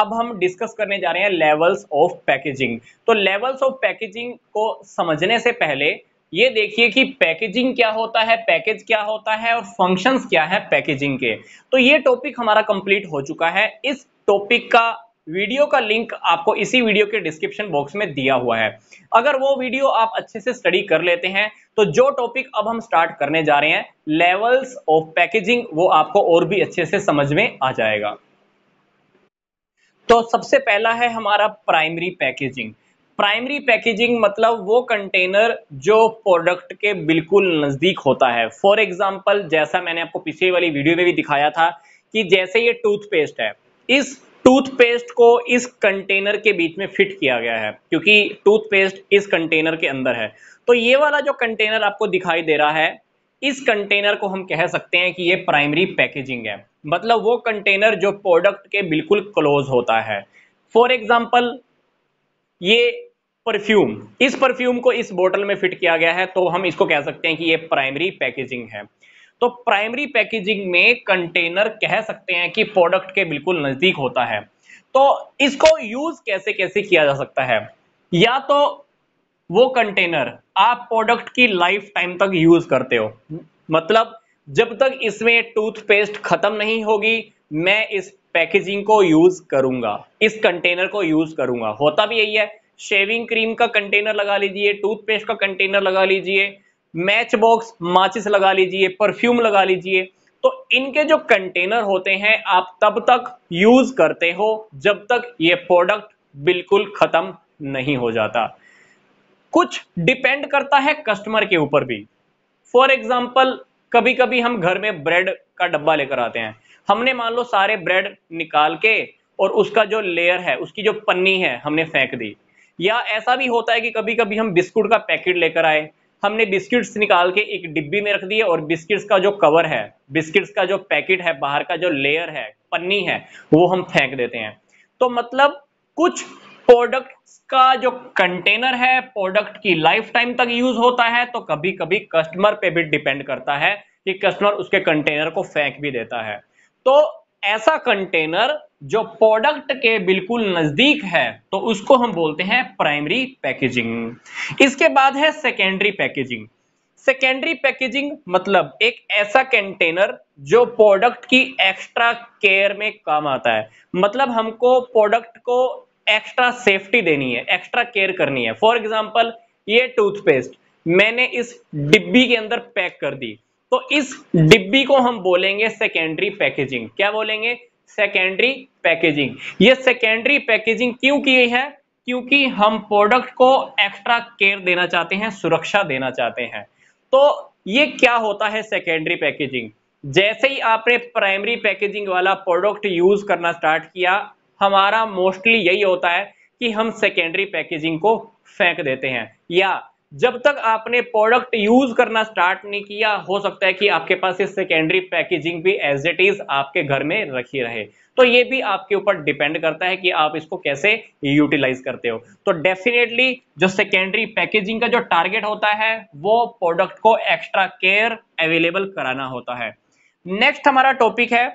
अब हम डिस्कस करने जा रहे हैं लेवल्स ऑफ पैकेजिंग तो लेवल्स ऑफ पैकेजिंग को समझने से पहले ये देखिए कि पैकेजिंग क्या होता है पैकेज क्या होता है और फंक्शंस क्या है पैकेजिंग के तो ये टॉपिक हमारा कंप्लीट हो चुका है इस टॉपिक का वीडियो का लिंक आपको इसी वीडियो के डिस्क्रिप्शन बॉक्स में दिया हुआ है अगर वो वीडियो आप अच्छे से स्टडी कर लेते हैं तो जो टॉपिक अब हम स्टार्ट करने जा रहे हैं लेवल्स ऑफ पैकेजिंग वो आपको और भी अच्छे से समझ में आ जाएगा तो सबसे पहला है हमारा प्राइमरी पैकेजिंग प्राइमरी पैकेजिंग मतलब वो कंटेनर जो प्रोडक्ट के बिल्कुल नज़दीक होता है फॉर एग्जाम्पल जैसा मैंने आपको पिछले वाली वीडियो में भी दिखाया था कि जैसे ये टूथपेस्ट है इस टूथपेस्ट को इस कंटेनर के बीच में फिट किया गया है क्योंकि टूथपेस्ट इस कंटेनर के अंदर है तो ये वाला जो कंटेनर आपको दिखाई दे रहा है इस कंटेनर को हम कह सकते हैं कि ये प्राइमरी पैकेजिंग है मतलब वो कंटेनर जो प्रोडक्ट के बिल्कुल क्लोज होता है फॉर एग्जाम्पल ये परफ्यूम इस परफ्यूम को इस बोतल में फिट किया गया है तो हम इसको कह सकते हैं कि ये प्राइमरी पैकेजिंग है तो प्राइमरी पैकेजिंग में कंटेनर कह सकते हैं कि प्रोडक्ट के बिल्कुल नजदीक होता है तो इसको यूज कैसे कैसे किया जा सकता है या तो वो कंटेनर आप प्रोडक्ट की लाइफ टाइम तक यूज करते हो मतलब जब तक इसमें टूथपेस्ट खत्म नहीं होगी मैं इस पैकेजिंग को यूज करूंगा इस कंटेनर को यूज करूंगा होता भी यही है शेविंग क्रीम का कंटेनर लगा लीजिए टूथपेस्ट का कंटेनर लगा लीजिए मैच बॉक्स माचिस लगा लीजिए परफ्यूम लगा लीजिए तो इनके जो कंटेनर होते हैं आप तब तक यूज करते हो जब तक ये प्रोडक्ट बिल्कुल खत्म नहीं हो जाता कुछ डिपेंड करता है कस्टमर के ऊपर भी फॉर एग्जाम्पल कभी कभी हम घर में ब्रेड का डब्बा लेकर आते हैं हमने मान लो सारे ब्रेड निकाल के और उसका जो लेयर है उसकी जो पन्नी है हमने फेंक दी या ऐसा भी होता है कि कभी कभी हम बिस्कुट का पैकेट लेकर आए हमने बिस्किट्स निकाल के एक डिब्बी में रख दिए और बिस्किट्स का जो कवर है बिस्किट्स का जो पैकेट है बाहर का जो लेयर है पन्नी है वो हम फेंक देते हैं तो मतलब कुछ प्रोडक्ट का जो कंटेनर है प्रोडक्ट की लाइफ टाइम तक यूज होता है तो कभी कभी कस्टमर पे भी डिपेंड करता है कि कस्टमर उसके कंटेनर को फेंक भी देता है तो ऐसा कंटेनर जो प्रोडक्ट के बिल्कुल नजदीक है तो उसको हम बोलते हैं प्राइमरी पैकेजिंग इसके बाद है सेकेंडरी पैकेजिंग सेकेंडरी पैकेजिंग मतलब एक ऐसा कंटेनर जो प्रोडक्ट की एक्स्ट्रा केयर में काम आता है मतलब हमको प्रोडक्ट को एक्स्ट्रा सेफ्टी देनी है एक्स्ट्रा केयर करनी है फॉर एग्जाम्पल ये टूथपेस्ट मैंने इस डिब्बी के अंदर पैक कर दी तो इस डिब्बी को हम बोलेंगे सेकेंडरी पैकेजिंग क्या बोलेंगे सेकेंडरी पैकेजिंग ये सेकेंडरी पैकेजिंग क्यों की गई है क्योंकि हम प्रोडक्ट को एक्स्ट्रा केयर देना चाहते हैं सुरक्षा देना चाहते हैं तो ये क्या होता है सेकेंडरी पैकेजिंग जैसे ही आपने प्राइमरी पैकेजिंग वाला प्रोडक्ट यूज करना स्टार्ट किया हमारा मोस्टली यही होता है कि हम सेकेंडरी पैकेजिंग को फेंक देते हैं या जब तक आपने प्रोडक्ट यूज करना स्टार्ट नहीं किया हो सकता है कि आपके पास ये सेकेंडरी पैकेजिंग भी एज इट इज आपके घर में रखी रहे तो ये भी आपके ऊपर डिपेंड करता है कि आप इसको कैसे यूटिलाइज करते हो तो डेफिनेटली जो सेकेंडरी पैकेजिंग का जो टारगेट होता है वो प्रोडक्ट को एक्स्ट्रा केयर अवेलेबल कराना होता है नेक्स्ट हमारा टॉपिक है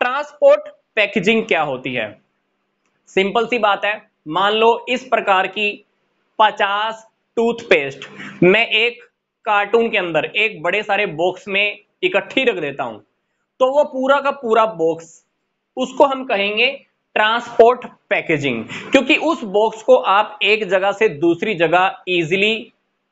ट्रांसपोर्ट पैकेजिंग क्या होती है सिंपल सी बात है मान लो इस प्रकार की 50 टूथपेस्ट मैं एक कार्टून के अंदर एक बड़े सारे बॉक्स में इकट्ठी रख देता हूं तो वो पूरा का पूरा बॉक्स उसको हम कहेंगे ट्रांसपोर्ट पैकेजिंग क्योंकि उस बॉक्स को आप एक जगह से दूसरी जगह इजिली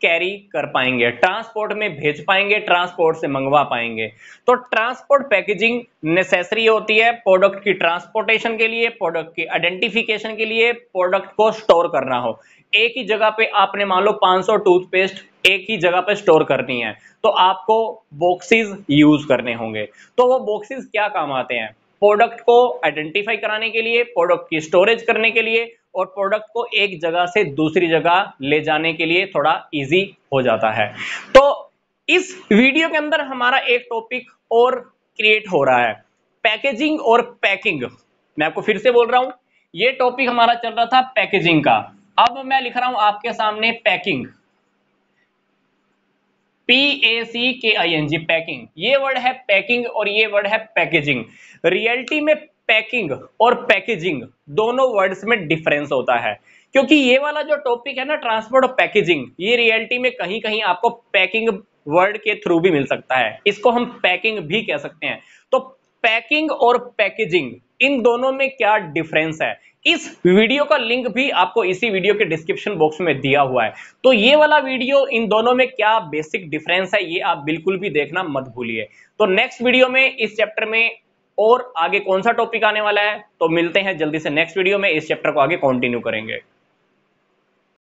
कैरी कर पाएंगे ट्रांसपोर्ट में भेज पाएंगे ट्रांसपोर्ट से मंगवा पाएंगे तो ट्रांसपोर्ट पैकेजिंग नेसेसरी होती है प्रोडक्ट की ट्रांसपोर्टेशन के लिए प्रोडक्ट की आइडेंटिफिकेशन के लिए प्रोडक्ट को स्टोर करना हो एक ही जगह पे आपने मान लो 500 टूथपेस्ट एक ही जगह पे स्टोर करनी है तो आपको बॉक्सिस यूज करने होंगे तो वो बॉक्सिस क्या काम आते हैं प्रोडक्ट को आइडेंटिफाई कराने के लिए प्रोडक्ट की स्टोरेज करने के लिए और प्रोडक्ट को एक जगह से दूसरी जगह ले जाने के लिए थोड़ा इजी हो जाता है तो इस वीडियो के अंदर हमारा एक टॉपिक और क्रिएट हो रहा है पैकेजिंग और पैकिंग मैं आपको फिर से बोल रहा हूं ये टॉपिक हमारा चल रहा था पैकेजिंग का अब मैं लिख रहा हूं आपके सामने packing P A C K I N G packing ये वर्ड है पैकिंग और ये वर्ड है पैकेजिंग रियलिटी में पैकिंग और पैकेजिंग दोनों वर्ड्स में डिफरेंस होता है क्योंकि ये वाला जो टॉपिक है ना ट्रांसपोर्ट और पैकेजिंग ये रियलिटी में कहीं कहीं आपको पैकिंग वर्ड के थ्रू भी मिल सकता है इसको हम पैकिंग भी कह सकते हैं तो पैकिंग और पैकेजिंग इन दोनों में क्या डिफरेंस है इस वीडियो का लिंक भी आपको इसी वीडियो के डिस्क्रिप्शन बॉक्स में दिया हुआ है तो ये वाला वीडियो इन दोनों में क्या बेसिक डिफरेंस है ये आप बिल्कुल भी देखना मत भूलिए तो नेक्स्ट वीडियो में इस चैप्टर में और आगे कौन सा टॉपिक आने वाला है तो मिलते हैं जल्दी से नेक्स्ट वीडियो में इस चैप्टर को आगे कंटिन्यू करेंगे